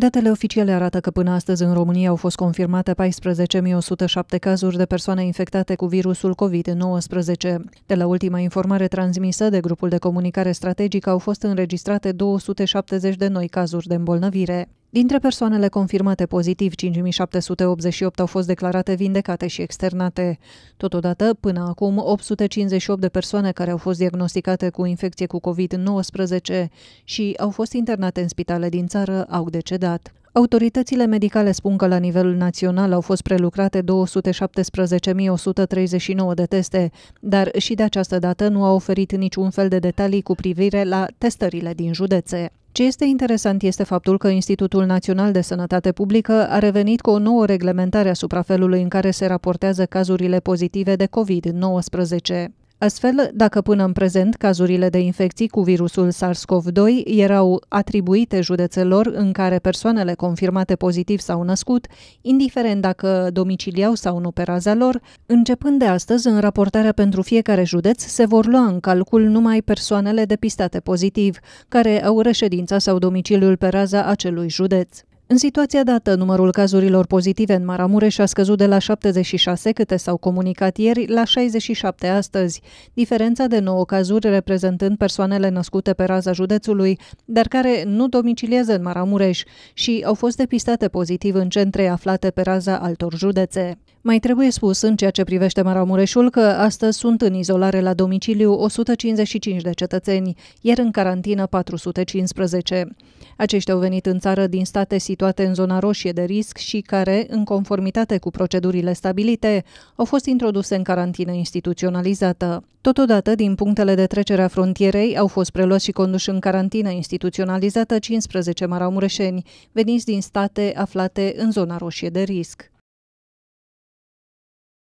Datele oficiale arată că până astăzi în România au fost confirmate 14.107 cazuri de persoane infectate cu virusul COVID-19. De la ultima informare transmisă de grupul de comunicare strategică au fost înregistrate 270 de noi cazuri de îmbolnăvire. Dintre persoanele confirmate pozitiv, 5788 au fost declarate vindecate și externate. Totodată, până acum, 858 de persoane care au fost diagnosticate cu infecție cu COVID-19 și au fost internate în spitale din țară au decedat. Autoritățile medicale spun că la nivelul național au fost prelucrate 217.139 de teste, dar și de această dată nu a oferit niciun fel de detalii cu privire la testările din județe. Ce este interesant este faptul că Institutul Național de Sănătate Publică a revenit cu o nouă reglementare asupra felului în care se raportează cazurile pozitive de COVID-19. Astfel, dacă până în prezent cazurile de infecții cu virusul SARS-CoV-2 erau atribuite județelor în care persoanele confirmate pozitiv s-au născut, indiferent dacă domiciliau sau nu pe raza lor, începând de astăzi, în raportarea pentru fiecare județ se vor lua în calcul numai persoanele depistate pozitiv, care au reședința sau domiciliul pe raza acelui județ. În situația dată, numărul cazurilor pozitive în Maramureș a scăzut de la 76 câte s-au comunicat ieri la 67 astăzi, diferența de 9 cazuri reprezentând persoanele născute pe raza județului, dar care nu domiciliază în Maramureș și au fost depistate pozitiv în centre aflate pe raza altor județe. Mai trebuie spus în ceea ce privește Maramureșul că astăzi sunt în izolare la domiciliu 155 de cetățeni, iar în carantină 415. Aceștia au venit în țară din state situate în zona roșie de risc și care, în conformitate cu procedurile stabilite, au fost introduse în carantină instituționalizată. Totodată, din punctele de trecere a frontierei, au fost preluați și conduși în carantină instituționalizată 15 maraumureșeni, veniți din state aflate în zona roșie de risc.